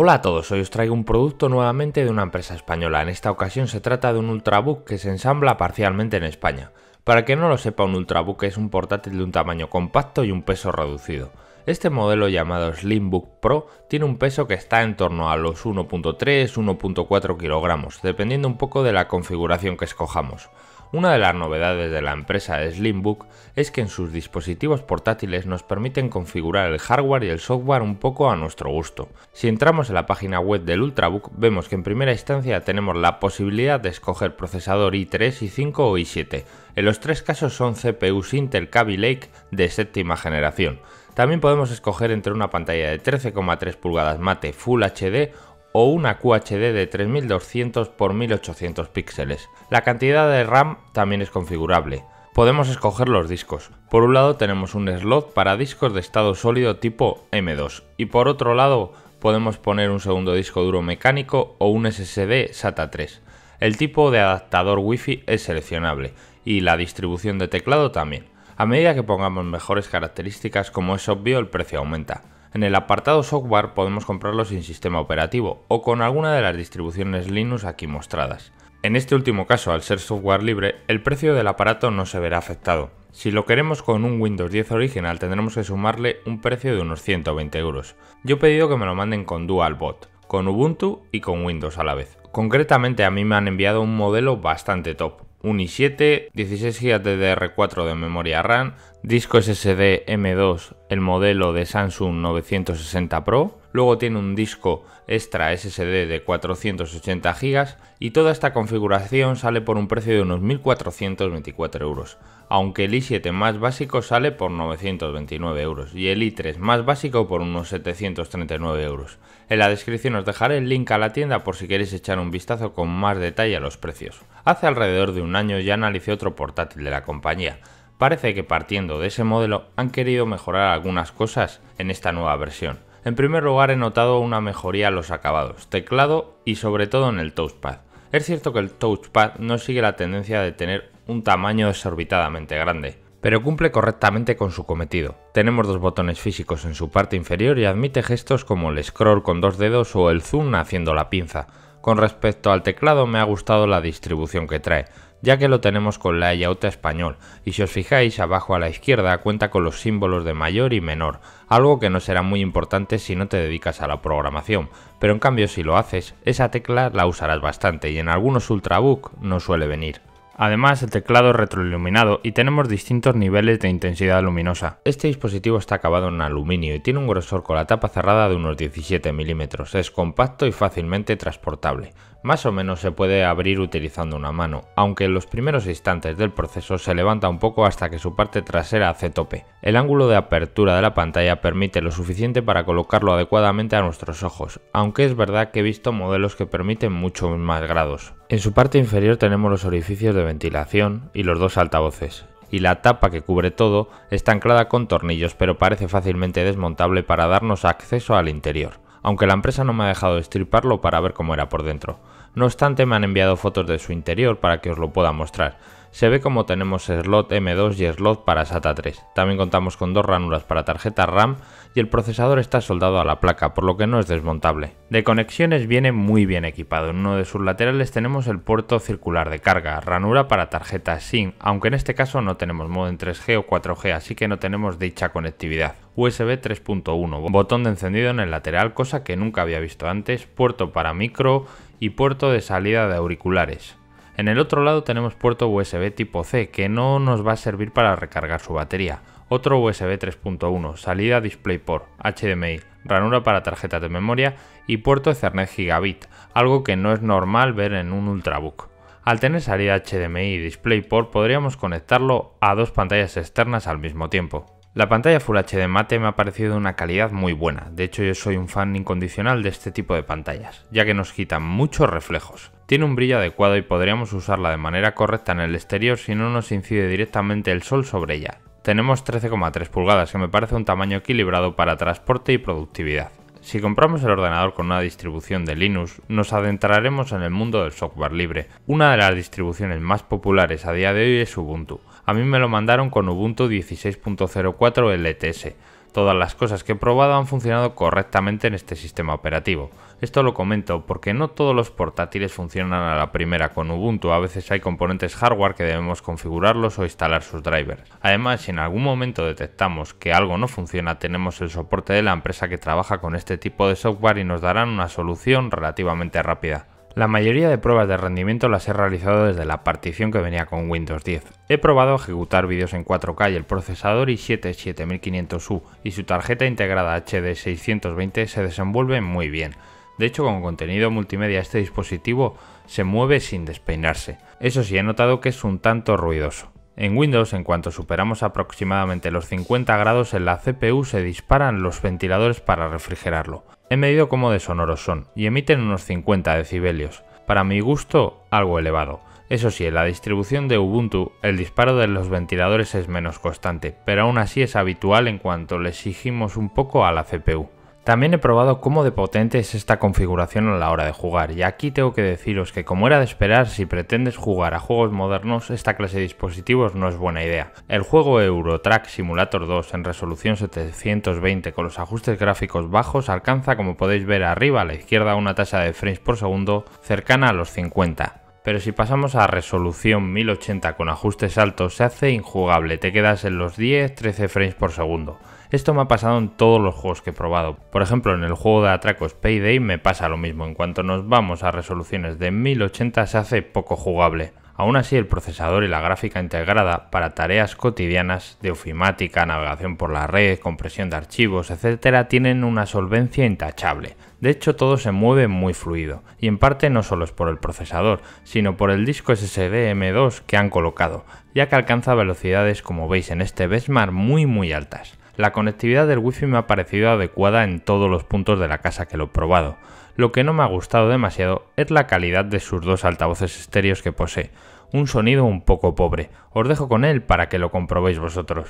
Hola a todos, hoy os traigo un producto nuevamente de una empresa española. En esta ocasión se trata de un Ultrabook que se ensambla parcialmente en España. Para que no lo sepa, un Ultrabook es un portátil de un tamaño compacto y un peso reducido. Este modelo llamado Slimbook Pro tiene un peso que está en torno a los 1.3-1.4 kilogramos, dependiendo un poco de la configuración que escojamos. Una de las novedades de la empresa Slimbook es que en sus dispositivos portátiles nos permiten configurar el hardware y el software un poco a nuestro gusto. Si entramos en la página web del Ultrabook vemos que en primera instancia tenemos la posibilidad de escoger procesador i3, i5 o i7. En los tres casos son CPUs Intel Kaby Lake de séptima generación. También podemos escoger entre una pantalla de 13,3 pulgadas mate Full HD o una QHD de 3200 x 1800 píxeles. La cantidad de RAM también es configurable. Podemos escoger los discos. Por un lado tenemos un slot para discos de estado sólido tipo M2 y por otro lado podemos poner un segundo disco duro mecánico o un SSD SATA 3. El tipo de adaptador Wi-Fi es seleccionable y la distribución de teclado también. A medida que pongamos mejores características, como es obvio, el precio aumenta. En el apartado software podemos comprarlo sin sistema operativo o con alguna de las distribuciones Linux aquí mostradas. En este último caso, al ser software libre, el precio del aparato no se verá afectado. Si lo queremos con un Windows 10 original tendremos que sumarle un precio de unos 120 euros. Yo he pedido que me lo manden con DualBot, con Ubuntu y con Windows a la vez. Concretamente a mí me han enviado un modelo bastante top, un i7, 16 GB DDR4 de memoria RAM, disco SSD M2, el modelo de Samsung 960 Pro, Luego tiene un disco extra SSD de 480 GB y toda esta configuración sale por un precio de unos 1.424 euros, aunque el i7 más básico sale por 929 euros y el i3 más básico por unos 739 euros. En la descripción os dejaré el link a la tienda por si queréis echar un vistazo con más detalle a los precios. Hace alrededor de un año ya analicé otro portátil de la compañía, Parece que partiendo de ese modelo han querido mejorar algunas cosas en esta nueva versión. En primer lugar he notado una mejoría en los acabados, teclado y sobre todo en el touchpad. Es cierto que el touchpad no sigue la tendencia de tener un tamaño exorbitadamente grande, pero cumple correctamente con su cometido. Tenemos dos botones físicos en su parte inferior y admite gestos como el scroll con dos dedos o el zoom haciendo la pinza. Con respecto al teclado me ha gustado la distribución que trae, ya que lo tenemos con la Eyauta español, y si os fijáis abajo a la izquierda cuenta con los símbolos de mayor y menor, algo que no será muy importante si no te dedicas a la programación, pero en cambio si lo haces, esa tecla la usarás bastante y en algunos Ultrabook no suele venir. Además, el teclado es retroiluminado y tenemos distintos niveles de intensidad luminosa. Este dispositivo está acabado en aluminio y tiene un grosor con la tapa cerrada de unos 17 milímetros. Es compacto y fácilmente transportable más o menos se puede abrir utilizando una mano, aunque en los primeros instantes del proceso se levanta un poco hasta que su parte trasera hace tope. El ángulo de apertura de la pantalla permite lo suficiente para colocarlo adecuadamente a nuestros ojos, aunque es verdad que he visto modelos que permiten muchos más grados. En su parte inferior tenemos los orificios de ventilación y los dos altavoces, y la tapa que cubre todo está anclada con tornillos pero parece fácilmente desmontable para darnos acceso al interior aunque la empresa no me ha dejado estriparlo para ver cómo era por dentro. No obstante, me han enviado fotos de su interior para que os lo pueda mostrar. Se ve como tenemos slot M2 y slot para SATA 3. También contamos con dos ranuras para tarjeta RAM y el procesador está soldado a la placa, por lo que no es desmontable. De conexiones viene muy bien equipado. En uno de sus laterales tenemos el puerto circular de carga, ranura para tarjeta SIM, aunque en este caso no tenemos modo en 3G o 4G, así que no tenemos dicha conectividad. USB 3.1, botón de encendido en el lateral, cosa que nunca había visto antes, puerto para micro, y puerto de salida de auriculares. En el otro lado tenemos puerto USB tipo C, que no nos va a servir para recargar su batería. Otro USB 3.1, salida DisplayPort, HDMI, ranura para tarjeta de memoria y puerto Ethernet Gigabit, algo que no es normal ver en un Ultrabook. Al tener salida HDMI y DisplayPort podríamos conectarlo a dos pantallas externas al mismo tiempo. La pantalla Full HD mate me ha parecido de una calidad muy buena, de hecho yo soy un fan incondicional de este tipo de pantallas, ya que nos quitan muchos reflejos. Tiene un brillo adecuado y podríamos usarla de manera correcta en el exterior si no nos incide directamente el sol sobre ella. Tenemos 13,3 pulgadas que me parece un tamaño equilibrado para transporte y productividad. Si compramos el ordenador con una distribución de Linux, nos adentraremos en el mundo del software libre. Una de las distribuciones más populares a día de hoy es Ubuntu, a mí me lo mandaron con Ubuntu 16.04 LTS. Todas las cosas que he probado han funcionado correctamente en este sistema operativo. Esto lo comento porque no todos los portátiles funcionan a la primera con Ubuntu, a veces hay componentes hardware que debemos configurarlos o instalar sus drivers. Además, si en algún momento detectamos que algo no funciona, tenemos el soporte de la empresa que trabaja con este tipo de software y nos darán una solución relativamente rápida. La mayoría de pruebas de rendimiento las he realizado desde la partición que venía con Windows 10. He probado ejecutar vídeos en 4K y el procesador i7 7500U y su tarjeta integrada HD 620 se desenvuelven muy bien. De hecho, con contenido multimedia este dispositivo se mueve sin despeinarse. Eso sí, he notado que es un tanto ruidoso. En Windows, en cuanto superamos aproximadamente los 50 grados en la CPU, se disparan los ventiladores para refrigerarlo. He medido cómo de sonoros son y emiten unos 50 decibelios. Para mi gusto, algo elevado. Eso sí, en la distribución de Ubuntu, el disparo de los ventiladores es menos constante, pero aún así es habitual en cuanto le exigimos un poco a la CPU. También he probado cómo de potente es esta configuración a la hora de jugar, y aquí tengo que deciros que como era de esperar, si pretendes jugar a juegos modernos, esta clase de dispositivos no es buena idea. El juego Eurotrack Simulator 2 en resolución 720 con los ajustes gráficos bajos alcanza, como podéis ver arriba a la izquierda, una tasa de frames por segundo cercana a los 50 pero si pasamos a resolución 1080 con ajustes altos se hace injugable, te quedas en los 10-13 frames por segundo. Esto me ha pasado en todos los juegos que he probado. Por ejemplo, en el juego de atracos Payday me pasa lo mismo. En cuanto nos vamos a resoluciones de 1080 se hace poco jugable. Aún así, el procesador y la gráfica integrada para tareas cotidianas de ofimática, navegación por la red, compresión de archivos, etcétera, tienen una solvencia intachable. De hecho, todo se mueve muy fluido, y en parte no solo es por el procesador, sino por el disco SSD M2 que han colocado, ya que alcanza velocidades como veis en este Besmar muy muy altas. La conectividad del wifi me ha parecido adecuada en todos los puntos de la casa que lo he probado. Lo que no me ha gustado demasiado es la calidad de sus dos altavoces estéreos que posee. Un sonido un poco pobre. Os dejo con él para que lo comprobéis vosotros.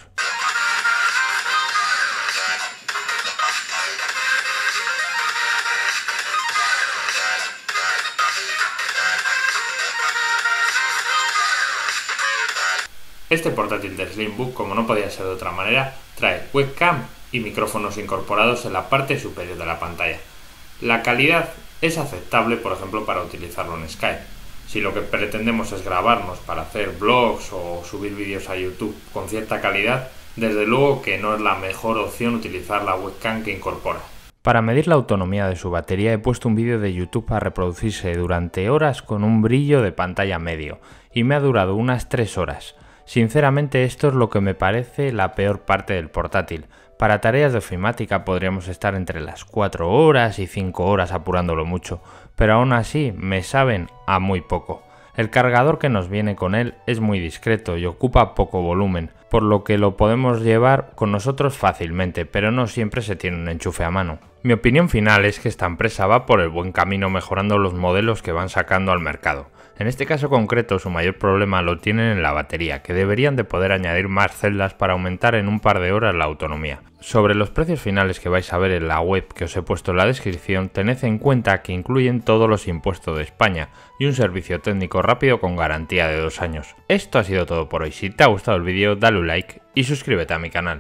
Este portátil de Slimbook, como no podía ser de otra manera, trae webcam y micrófonos incorporados en la parte superior de la pantalla. La calidad es aceptable, por ejemplo, para utilizarlo en Skype. Si lo que pretendemos es grabarnos para hacer blogs o subir vídeos a YouTube con cierta calidad, desde luego que no es la mejor opción utilizar la webcam que incorpora. Para medir la autonomía de su batería he puesto un vídeo de YouTube a reproducirse durante horas con un brillo de pantalla medio y me ha durado unas 3 horas. Sinceramente esto es lo que me parece la peor parte del portátil. Para tareas de ofimática podríamos estar entre las 4 horas y 5 horas apurándolo mucho, pero aún así me saben a muy poco. El cargador que nos viene con él es muy discreto y ocupa poco volumen, por lo que lo podemos llevar con nosotros fácilmente, pero no siempre se tiene un enchufe a mano. Mi opinión final es que esta empresa va por el buen camino mejorando los modelos que van sacando al mercado en este caso concreto su mayor problema lo tienen en la batería, que deberían de poder añadir más celdas para aumentar en un par de horas la autonomía. Sobre los precios finales que vais a ver en la web que os he puesto en la descripción, tened en cuenta que incluyen todos los impuestos de España y un servicio técnico rápido con garantía de dos años. Esto ha sido todo por hoy, si te ha gustado el vídeo dale un like y suscríbete a mi canal.